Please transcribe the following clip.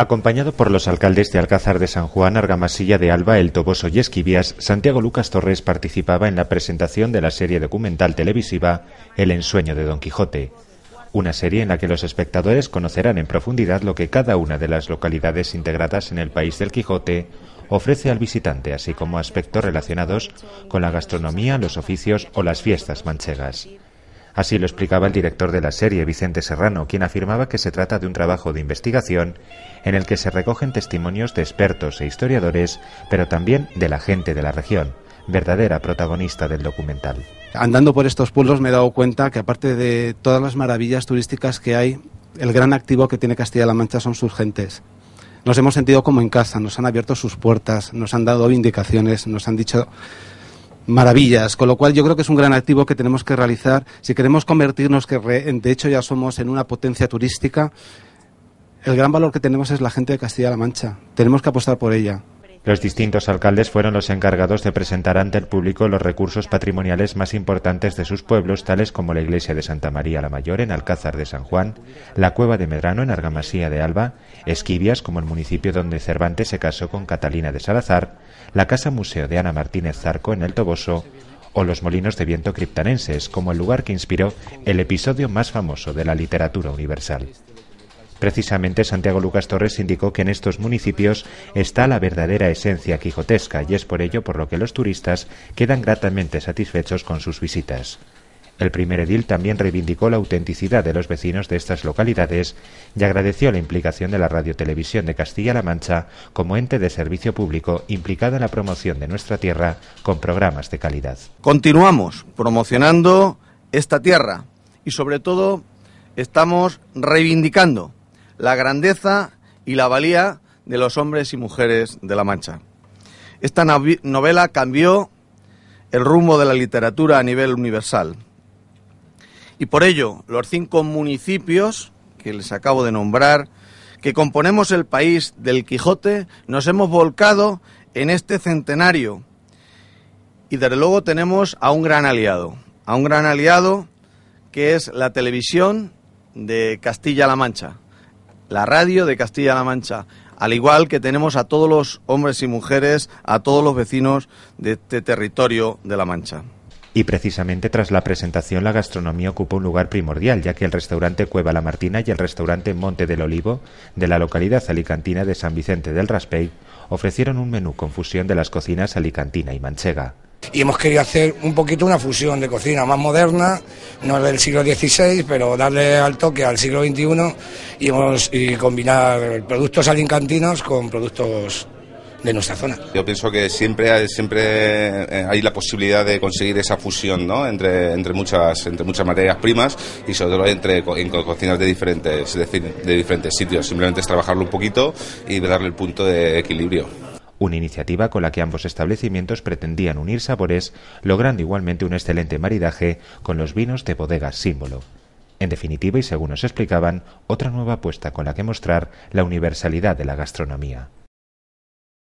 acompañado por los alcaldes de Alcázar de San Juan, Argamasilla de Alba, El Toboso y Esquivias, Santiago Lucas Torres participaba en la presentación de la serie documental televisiva El ensueño de Don Quijote, una serie en la que los espectadores conocerán en profundidad lo que cada una de las localidades integradas en el país del Quijote ofrece al visitante, así como aspectos relacionados con la gastronomía, los oficios o las fiestas manchegas. Así lo explicaba el director de la serie, Vicente Serrano, quien afirmaba que se trata de un trabajo de investigación en el que se recogen testimonios de expertos e historiadores, pero también de la gente de la región, verdadera protagonista del documental. Andando por estos pueblos me he dado cuenta que aparte de todas las maravillas turísticas que hay, el gran activo que tiene Castilla-La Mancha son sus gentes. Nos hemos sentido como en casa, nos han abierto sus puertas, nos han dado indicaciones, nos han dicho maravillas, con lo cual yo creo que es un gran activo que tenemos que realizar si queremos convertirnos, que de hecho ya somos en una potencia turística, el gran valor que tenemos es la gente de Castilla-La Mancha, tenemos que apostar por ella. Los distintos alcaldes fueron los encargados de presentar ante el público los recursos patrimoniales más importantes de sus pueblos, tales como la iglesia de Santa María la Mayor en Alcázar de San Juan, la cueva de Medrano en Argamasía de Alba, Esquivias como el municipio donde Cervantes se casó con Catalina de Salazar, la casa museo de Ana Martínez Zarco en El Toboso o los molinos de viento criptanenses como el lugar que inspiró el episodio más famoso de la literatura universal. Precisamente Santiago Lucas Torres indicó que en estos municipios está la verdadera esencia quijotesca y es por ello por lo que los turistas quedan gratamente satisfechos con sus visitas. El primer edil también reivindicó la autenticidad de los vecinos de estas localidades y agradeció la implicación de la Radiotelevisión de Castilla-La Mancha como ente de servicio público implicada en la promoción de nuestra tierra con programas de calidad. Continuamos promocionando esta tierra y sobre todo estamos reivindicando la grandeza y la valía de los hombres y mujeres de La Mancha. Esta novela cambió el rumbo de la literatura a nivel universal. Y por ello, los cinco municipios que les acabo de nombrar, que componemos el país del Quijote, nos hemos volcado en este centenario. Y desde luego tenemos a un gran aliado, a un gran aliado que es la televisión de Castilla-La Mancha, la radio de Castilla-La Mancha. Al igual que tenemos a todos los hombres y mujeres, a todos los vecinos de este territorio de La Mancha. Y precisamente tras la presentación la gastronomía ocupó un lugar primordial, ya que el restaurante Cueva La Martina y el restaurante Monte del Olivo, de la localidad alicantina de San Vicente del Raspey, ofrecieron un menú con fusión de las cocinas alicantina y manchega y hemos querido hacer un poquito una fusión de cocina más moderna, no del siglo XVI, pero darle al toque al siglo XXI y, hemos, y combinar productos alincantinos con productos de nuestra zona. Yo pienso que siempre hay, siempre eh, hay la posibilidad de conseguir esa fusión ¿no? entre, entre, muchas, entre muchas materias primas y sobre todo entre cocinas de diferentes, de diferentes sitios. Simplemente es trabajarlo un poquito y darle el punto de equilibrio una iniciativa con la que ambos establecimientos pretendían unir sabores, logrando igualmente un excelente maridaje con los vinos de bodegas símbolo. En definitiva, y según nos explicaban, otra nueva apuesta con la que mostrar la universalidad de la gastronomía.